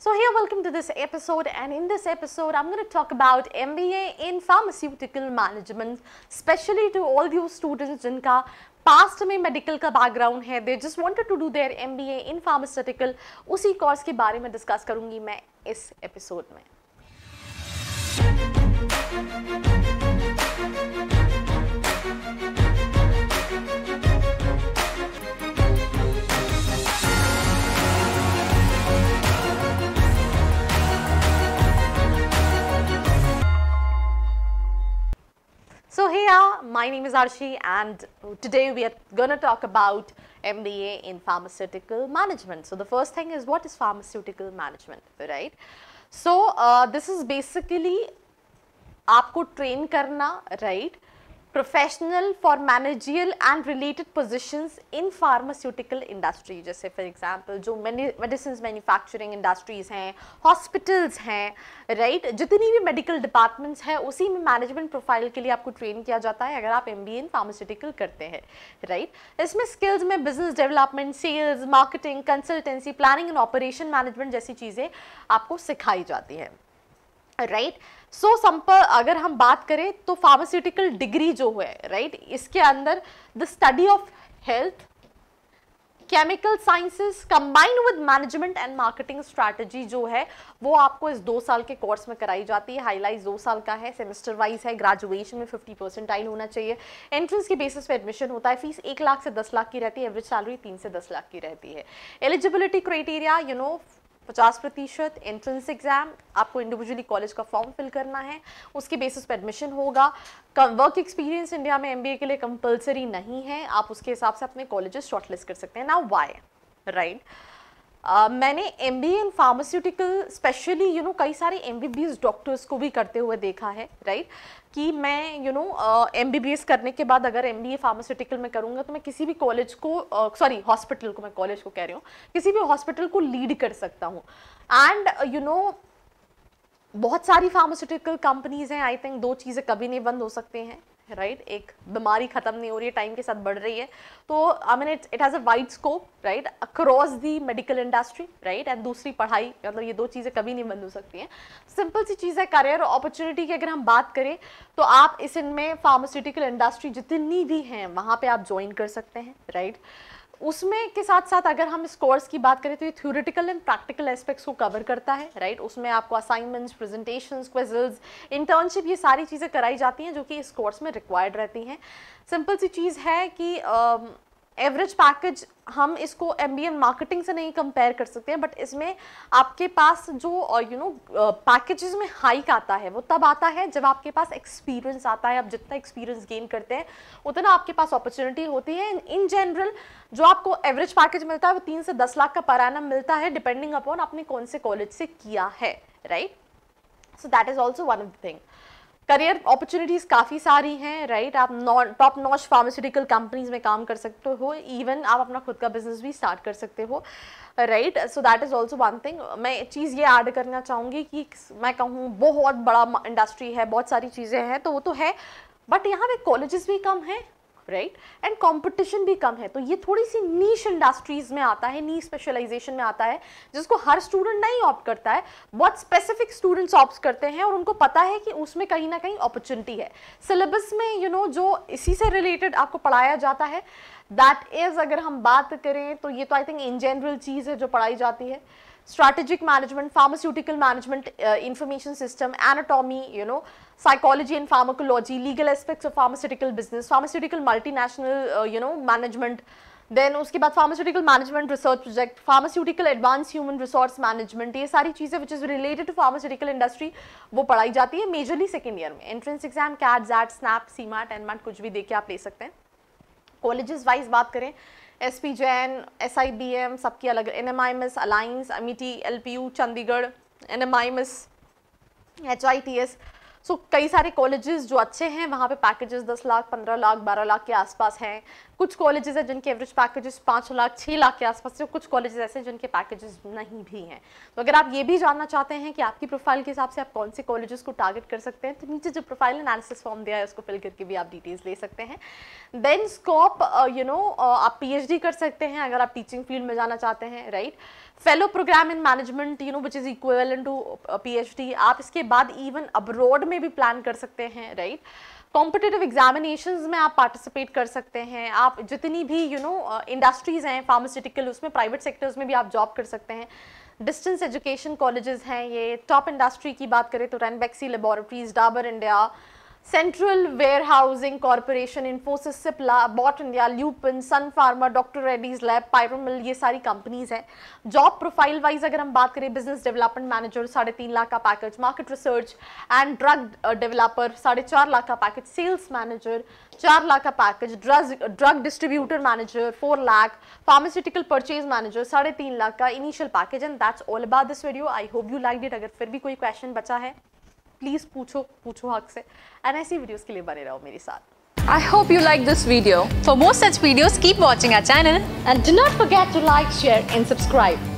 So here welcome to this episode and in this episode I'm going to talk about MBA in Pharmaceutical Management especially to all those students jinka past में medical का background है they just wanted to do their MBA in pharmaceutical उसी course के बारे में discuss करूंगी मैं इस एपिसोड में Hiya, my name is Arshi and today we are going to talk about MBA in pharmaceutical management. So the first thing is what is pharmaceutical management, right? So uh, this is basically आपको train करना, right? Professional for managerial and related positions in pharmaceutical industry जैसे for example जो medicine manufacturing industries हैं hospitals हैं right जितनी भी medical departments हैं उसी में मैनेजमेंट प्रोफाइल के लिए आपको ट्रेन किया जाता है अगर आप एम बी इन फार्मास्यूटिकल करते हैं राइट right? इसमें स्किल्स में business development sales marketing consultancy planning and operation management जैसी चीज़ें आपको सिखाई जाती हैं राइट सो so, अगर हम बात करें तो फार्मास्यूटिकल डिग्री जो है राइट right? इसके अंदर the study of health chemical sciences combined with management and marketing strategy जो है वो आपको इस दो साल के कोर्स में कराई जाती है हाईलाइट दो साल का है सेमेस्टर वाइज है ग्रेजुएशन में 50 आइल होना चाहिए एंट्रेंस के बेसिस पे एडमिशन होता है फीस एक लाख से दस लाख की रहती है एवरेज सैलरी तीन से दस लाख की रहती है एलिजिबिलिटी क्राइटेरिया यू नो पचास प्रतिशत एंट्रेंस एग्ज़ाम आपको इंडिविजुअली कॉलेज का फॉर्म फिल करना है उसके बेसिस पर एडमिशन होगा वर्क एक्सपीरियंस इंडिया में एमबीए के लिए कंपलसरी नहीं है आप उसके हिसाब से अपने कॉलेजेस शॉर्टलिस्ट कर सकते हैं ना वाई राइट right? मैंने M B in pharmaceutical specially you know कई सारे M B B S doctors को भी करते हुए देखा है राइट right? कि मैं you know M B B S करने के बाद अगर एम बी ए फार्मास्यूटिकल में करूँगा तो मैं किसी भी कॉलेज को सॉरी uh, हॉस्पिटल को मैं कॉलेज को कह रही हूँ किसी भी हॉस्पिटल को लीड कर सकता हूँ एंड यू नो बहुत सारी फार्मास्यूटिकल कंपनीज़ हैं आई थिंक दो चीज़ें कभी नहीं बंद हो सकते हैं राइट right? एक बीमारी ख़त्म नहीं हो रही है टाइम के साथ बढ़ रही है तो I mean it it has a wide scope right across the medical industry right and दूसरी पढ़ाई मतलब ये दो चीज़ें कभी नहीं बंद हो सकती हैं सिंपल सी चीज़ है करियर अपॉर्चुनिटी की अगर हम बात करें तो आप इस इनमें फार्मास्यूटिकल इंडस्ट्री जितनी भी हैं वहाँ पर आप ज्वाइन कर सकते हैं राइट right? उसमें के साथ साथ अगर हम इस कोर्स की बात करें तो ये थ्योरेटिकल एंड प्रैक्टिकल एस्पेक्ट्स को कवर करता है राइट right? उसमें आपको असाइनमेंट्स प्रेजेंटेशंस क्वेजल्स इंटर्नशिप ये सारी चीज़ें कराई जाती हैं जो कि इस कोर्स में रिक्वायर्ड रहती हैं सिंपल सी चीज़ है कि uh, एवरेज पैकेज हम इसको एम बी मार्केटिंग से नहीं कंपेयर कर सकते हैं बट इसमें आपके पास जो यू नो पैकेजेस में हाइक आता है वो तब आता है जब आपके पास एक्सपीरियंस आता है आप जितना एक्सपीरियंस गेन करते हैं उतना आपके पास अपॉर्चुनिटी होती है इन जनरल जो आपको एवरेज पैकेज मिलता है वो तीन से दस लाख का पराना मिलता है डिपेंडिंग अपॉन आपने कौन से कॉलेज से किया है right so that is also one of the thing career opportunities काफ़ी सारी हैं राइट आप non top notch pharmaceutical companies में काम कर सकते हो इवन आप अपना खुद का बिजनेस भी स्टार्ट कर सकते हो right so that is also one thing मैं चीज़ ये ऐड करना चाहूँगी कि मैं कहूँ बहुत बड़ा इंडस्ट्री है बहुत सारी चीज़ें हैं तो वो तो है बट यहाँ पे कॉलेजेस भी कम हैं राइट एंड कंपटीशन भी कम है तो ये थोड़ी सी नीच इंडस्ट्रीज में आता है नीच स्पेशलाइजेशन में आता है जिसको हर स्टूडेंट नहीं ऑप्ट करता है बहुत स्पेसिफिक स्टूडेंट्स ऑप्ट करते हैं और उनको पता है कि उसमें कहीं ना कहीं अपॉर्चुनिटी है सिलेबस में यू you नो know, जो इसी से रिलेटेड आपको पढ़ाया जाता है दैट इज़ अगर हम बात करें तो ये तो आई थिंक इन जनरल चीज़ है जो पढ़ाई जाती है strategic management, pharmaceutical management, uh, information system, anatomy, you know, psychology and pharmacology, legal aspects of pharmaceutical business, pharmaceutical multinational, uh, you know, management. Then उसके बाद pharmaceutical management research project pharmaceutical advance human resource management ये सारी चीज़ें which is related to pharmaceutical industry वो पढ़ाई जाती है majorly second year में entrance exam CAT XAT SNAP CMAT NMAT कुछ भी देके आप ले सकते हैं कॉलेजेस वाइज बात करें S P Jain S I B M सबकी अलग N M I M S alliance Amity L P U Chandigarh N M I M S H I T S so कई सारे कॉलेजेस जो अच्छे हैं वहाँ पे पैकेजेस दस लाख पंद्रह लाख बारह लाख के आसपास हैं कुछ कॉलेजेस हैं जिनके एवरेज पैकेजेस पाँच लाख छः लाख के आसपास से कुछ कॉलेजेस ऐसे हैं जिनके पैकेजेस नहीं भी हैं तो अगर आप ये भी जानना चाहते हैं कि आपकी प्रोफाइल के हिसाब से आप कौन से कॉलेजेस को टारगेट कर सकते हैं तो नीचे जो प्रोफाइल एनालिसिस फॉर्म दिया है उसको फिल करके भी आप डिटेल्स ले सकते हैं then scope you know P पी कर सकते हैं अगर आप टीचिंग फील्ड में जाना चाहते हैं right fellow program in management you know which is equal to P आप इसके बाद इवन अब्रॉड में भी प्लान कर सकते हैं राइट कॉम्पिटेटिव एग्जामिनेशन में आप पार्टिसिपेट कर सकते हैं आप जितनी भी यू नो इंडस्ट्रीज़ हैं फार्मास्यूटिकल उसमें प्राइवेट सेक्टर्स में भी आप जॉब कर सकते हैं डिस्टेंस एजुकेशन कॉलेजेस हैं ये टॉप इंडस्ट्री की बात करें तो Ranbaxy laboratories Dabur India central warehousing corporation Infosys Cipla बॉट India Lupin Sun Pharma doctor Reddy's lab Piramal ये सारी कंपनीज हैं जॉब प्रोफाइल वाइज अगर हम बात करें बिजनेस डेवलपमेंट मैनेजर साढ़े तीन लाख का package market research and drug developer साढ़े चार लाख का पैकेज सेल्स मैनेजर चार लाख का package drug drug distributor manager four lakh pharmaceutical purchase manager साढ़े तीन लाख का initial package and that's all about this video I hope you liked it अगर फिर भी कोई क्वेश्चन बचा है प्लीज़ पूछो पूछो हक से एंड ऐसी वीडियोस के लिए बने रहो मेरे साथ I hope you like this video for more such videos keep watching our channel and do not forget to like share and subscribe